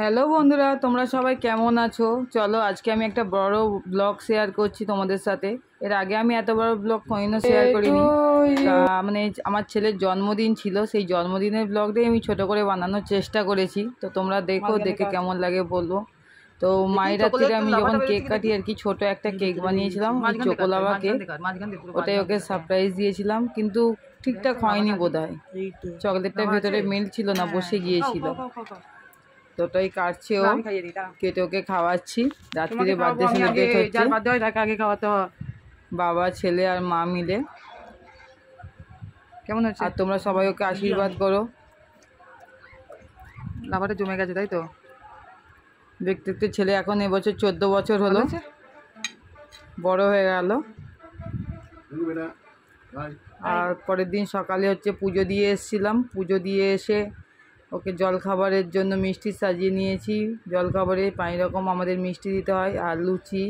Hello বন্ধুরা তোমরা সবাই কেমন আছো চলো আজকে আমি একটা বড় ব্লগ শেয়ার করছি তোমাদের সাথে এর আগে আমি এত বড় ব্লগ কোনো শেয়ার করিনি মানে আমার ছেলের জন্মদিন ছিল সেই জন্মদিনের ব্লগটাই আমি ছোট করে বানানোর চেষ্টা করেছি তো তোমরা দেখো দেখে কেমন লাগে বলবো তো মায়েরা থেকে আমি যখন কেক কাটি আর কি ছোট একটা কেক বানিয়েছিলাম চোকোলাবা কেক ওটাই ওকে সারপ্রাইজ দিয়েছিলাম কিন্তু ঠিকঠাক হয়নি বোধ হয় চকলেটটার ভেতরে মেল ছিল না হ্যাঁ, বসে হ্যাঁ। গিয়েছিল এতটাই কাটছে ও কেটে ওকে খাওয়াচ্ছি রাত্রিরে বার্থডে সেলিব্রেট হচ্ছে বাবা ছেলে আর মা মিলে কেমন হচ্ছে আর তোমরা সবাই ওকে আশীর্বাদ করো লাভাটা জমে গেছে তাই তো দেখতে দেখতে ছেলে এখন এবছর চোদ্দ বছর হলো বড় হয়ে গেল আর পরের দিন সকালে হচ্ছে পুজো দিয়ে এসছিলাম পুজো দিয়ে এসে ওকে জলখাবারের জন্য মিষ্টি সাজিয়ে নিয়েছি জলখাবারে পাঁচ রকম আমাদের মিষ্টি দিতে হয় আর লুচি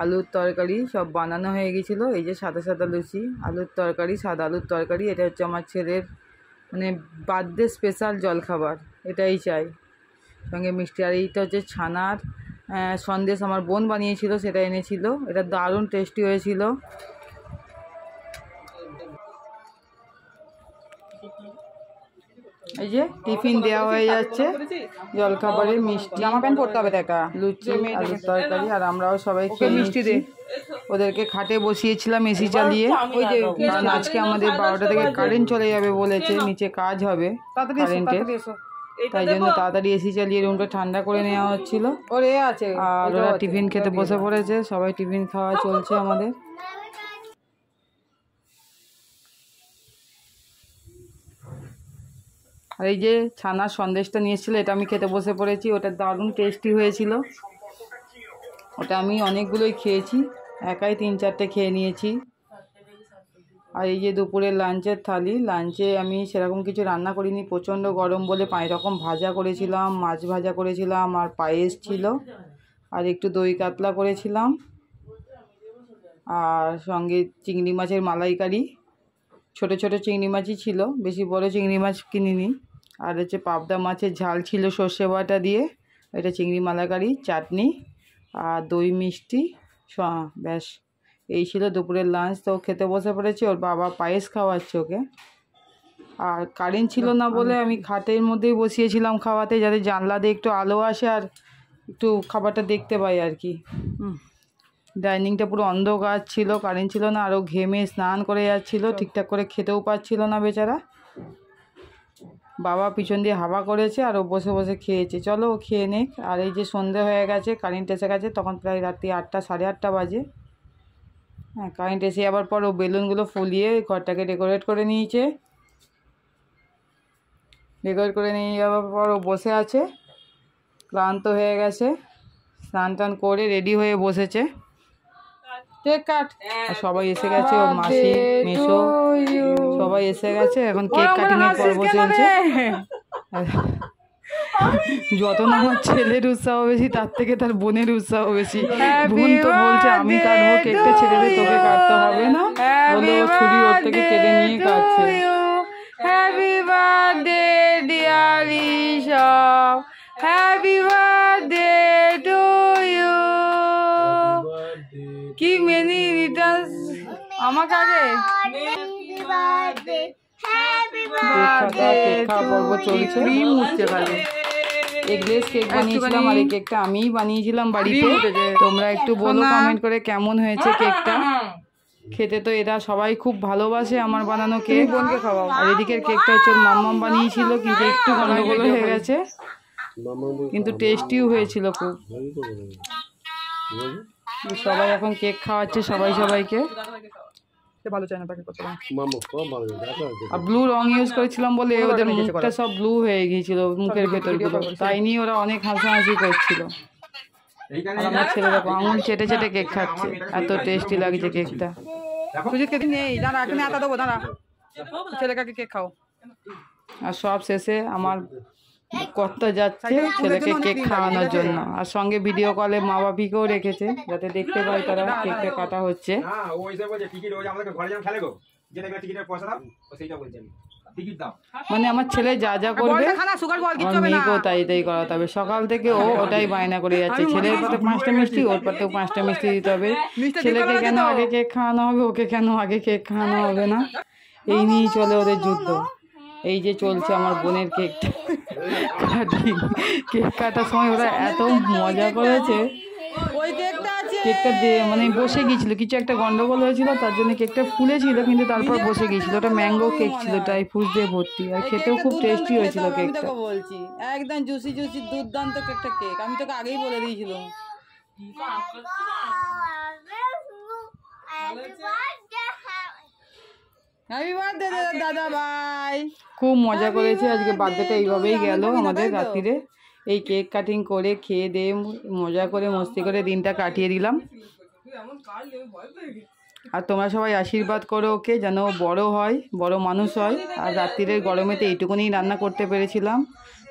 আলুর তরকারি সব বানানো হয়ে গেছিল এই যে সাদা সাদা লুচি আলুর তরকারি সাদা আলুর তরকারি এটা হচ্ছে আমার ছেলের মানে বার্থডে স্পেশাল জলখাবার এটাই চাই সঙ্গে মিষ্টি আর এইটা হচ্ছে ছানার সন্দেশ আমার বোন বানিয়েছিল সেটা এনেছিল এটা দারুণ টেস্টি হয়েছিল এই যে টিফিন দেওয়া হয়ে যাচ্ছে জলখাবারে মিষ্টি জামা প্যান্ট পরতে হবে দেখা লুচি আলুর তরকারি আর আমরাও সবাই খেয়ে মিষ্টি দিই ওদেরকে খাটে বসিয়েছিলাম এসি চালিয়ে ওই যে কারণ আজকে আমাদের বারোটা থেকে কারেন্ট চলে যাবে বলেছে নিচে কাজ হবে কারেন্টের তাই জন্য তাড়াতাড়ি এসি চালিয়ে রুমটা ঠান্ডা করে নেওয়া হচ্ছিল ওরে আছে আর ওরা টিফিন খেতে বসে পড়েছে সবাই টিফিন খাওয়া চলছে আমাদের আর এই যে ছানার সন্দেশটা নিয়েছিল এটা আমি খেতে বসে পড়েছি ওটা দারুণ টেস্টি হয়েছিল ওটা আমি অনেকগুলোই খেয়েছি একাই তিন চারটে খেয়ে নিয়েছি আর এই যে দুপুরে লাঞ্চের থালি লাঞ্চে আমি সেরকম কিছু রান্না করিনি প্রচণ্ড গরম বলে পাঁচ রকম ভাজা করেছিলাম মাছ ভাজা করেছিলাম আর পায়েস ছিল আর একটু দই কাতলা করেছিলাম আর সঙ্গে চিংড়ি মাছের মালাইকারি ছোট ছোট চিংড়ি মাছই ছিল বেশি বড় চিংড়ি মাছ কিনিনি আর হচ্ছে পাবদা মাছের ঝাল ছিল সর্ষে বাটা দিয়ে এটা চিংড়ি মালাকারি চাটনি আর দই মিষ্টি ব্যাস এই ছিল দুপুরের লাঞ্চ তো খেতে বসে পড়েছে ওর বাবা পায়েস খাওয়াচ্ছে ওকে আর কারেন্ট ছিল না বলে আমি খাটের মধ্যেই বসিয়েছিলাম খাওয়াতে যাতে জানলা দিয়ে একটু আলো আসে আর একটু খাবারটা দেখতে পাই আর কি হুম ডাইনিংটা পুরো অন্ধকার ছিল কারেন্ট ছিল না আরও ঘেমে স্নান করে যাচ্ছিলো ঠিকঠাক করে খেতেও পাচ্ছিল না বেচারা বাবা পিছন দিয়ে হাওয়া করেছে আর ও বসে বসে খেয়েছে চলো ও খেয়ে নিক আর এই যে সন্ধে হয়ে গেছে কারেন্ট এসে গেছে তখন প্রায় রাত্রি আটটা সাড়ে আটটা বাজে হ্যাঁ কারেন্ট এসে যাবার পর ও বেলুনগুলো ফুলিয়ে ঘরটাকে ডেকোরেট করে নিয়েছে ডেকোরেট করে নিয়ে যাওয়ার পর ও বসে আছে ক্লান্ত হয়ে গেছে স্নান টান করে রেডি হয়ে বসেছে হ্যাঁ, সবাই এসে গেছে ও মাসি মেশো সবাই এসে গেছে এখন কেক কাটিং এর পর্ব চলছে যত না আমার ছেলের উৎসাহ বেশি তার থেকে তার বোনের উৎসাহ বেশি বোন তো বলছে আমি কাটবো কেকটা ছেড়ে তোকে কাটতে হবে না বলে ও ছুরি ওর থেকে কেটে নিয়ে কাটছে হ্যাপি বার্থডে ডিয়ার ইসব হ্যাপি বার্থডে কি মেনি রিটার্স আমাকে আগে পারে কেক বানিয়েছিলাম কেকটা আমিই বানিয়েছিলাম বাড়িতে তোমরা একটু বলো কমেন্ট করে কেমন হয়েছে কেকটা খেতে তো এরা সবাই খুব ভালোবাসে আমার বানানো কেক বোনকে খাওয়াও আর এদিকের কেকটা হচ্ছে মাম্মাম বানিয়েছিল কিন্তু একটু গন্ডগোল হয়ে গেছে কিন্তু টেস্টিও হয়েছিল খুব সবাই এখন কেক খাওয়াচ্ছে সবাই সবাইকে আচ্ছা। আর ব্লু ইউজ করেছিলাম বলে ওদের মুখটা সব ব্লু হয়ে মুখের ভেতরগুলো তাই নিয়ে ওরা অনেক আমার আঙুল চেটে চেটে কেক খাচ্ছে এত টেস্টি লাগছে কেকটা নেই দাঁড়া আটা দেবো দাঁড়া কেক খাও আর সব শেষে আমার কত যাচ্ছে ছেলেকে কেক খাওয়ানোর জন্য আর সঙ্গে ভিডিও কলে মা বাপিকেও রেখেছে যাতে দেখতে পাই তারা কেকটা কাটা হচ্ছে মানে আমার ছেলে যা যা করবে মেয়েকেও তাই তাই করাতে হবে সকাল থেকে ও ওটাই বায়না করে যাচ্ছে ছেলের পাতে পাঁচটা মিষ্টি ওর পাতেও পাঁচটা মিষ্টি দিতে হবে ছেলেকে কেন আগে কেক খাওয়ানো হবে ওকে কেন আগে কেক খাওয়ানো হবে না এই নিয়েই চলে ওদের যুদ্ধ এই যে চলছে আমার বোনের কেকটা কাটি কেক কাটার সময় ওরা এত মজা করেছে কেকটা মানে বসে গিয়েছিল কিছু একটা গন্ডগোল হয়েছিল তার জন্য কেকটা ফুলেছিল কিন্তু তারপর বসে গিয়েছিল ওটা ম্যাঙ্গো কেক ছিল তাই ফুল দিয়ে ভর্তি আর খেতেও খুব টেস্টি হয়েছিল কেকটা বলছি একদম জুসি জুসি দুর্দান্ত কেকটা কেক আমি তোকে আগেই বলে দিয়েছিলাম হ্যাপি বার্থডে দাদা ভাই খুব মজা করেছি আজকে বার্থডেটা এইভাবেই গেল আমাদের রাত্রিরে এই কেক কাটিং করে খেয়ে দিয়ে মজা করে মস্তি করে দিনটা কাটিয়ে দিলাম আর তোমরা সবাই আশীর্বাদ করো ওকে যেন বড় হয় বড় মানুষ হয় আর রাত্রিরের তো এইটুকুনি রান্না করতে পেরেছিলাম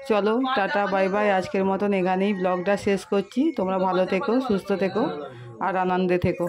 চলো টাটা বাই বাই আজকের মতন এখানেই ব্লগটা শেষ করছি তোমরা ভালো থেকো সুস্থ থেকো আর আনন্দে থেকো